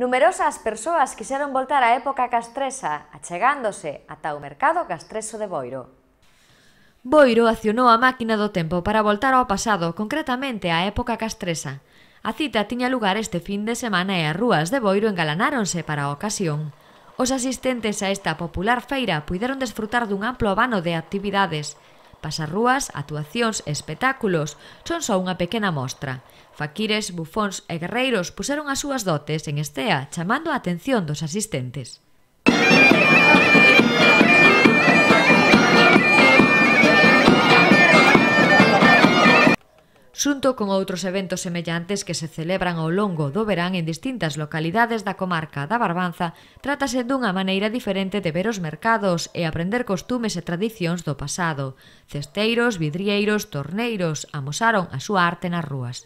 Numerosas persoas quixeron voltar á época castresa, achegándose ata o mercado castreso de Boiro. Boiro accionou a máquina do tempo para voltar ao pasado, concretamente á época castresa. A cita tiña lugar este fin de semana e as rúas de Boiro engalanáronse para a ocasión. Os asistentes a esta popular feira puideron desfrutar dun amplo abano de actividades, Pasarrúas, actuacións e espectáculos son só unha pequena mostra. Faquires, bufóns e guerreiros puseron as súas dotes en estea chamando a atención dos asistentes. xunto con outros eventos semellantes que se celebran ao longo do verán en distintas localidades da comarca da Barbanza, trátase dunha maneira diferente de ver os mercados e aprender costumes e tradicións do pasado. Cesteiros, vidrieiros, torneiros amosaron a súa arte nas rúas.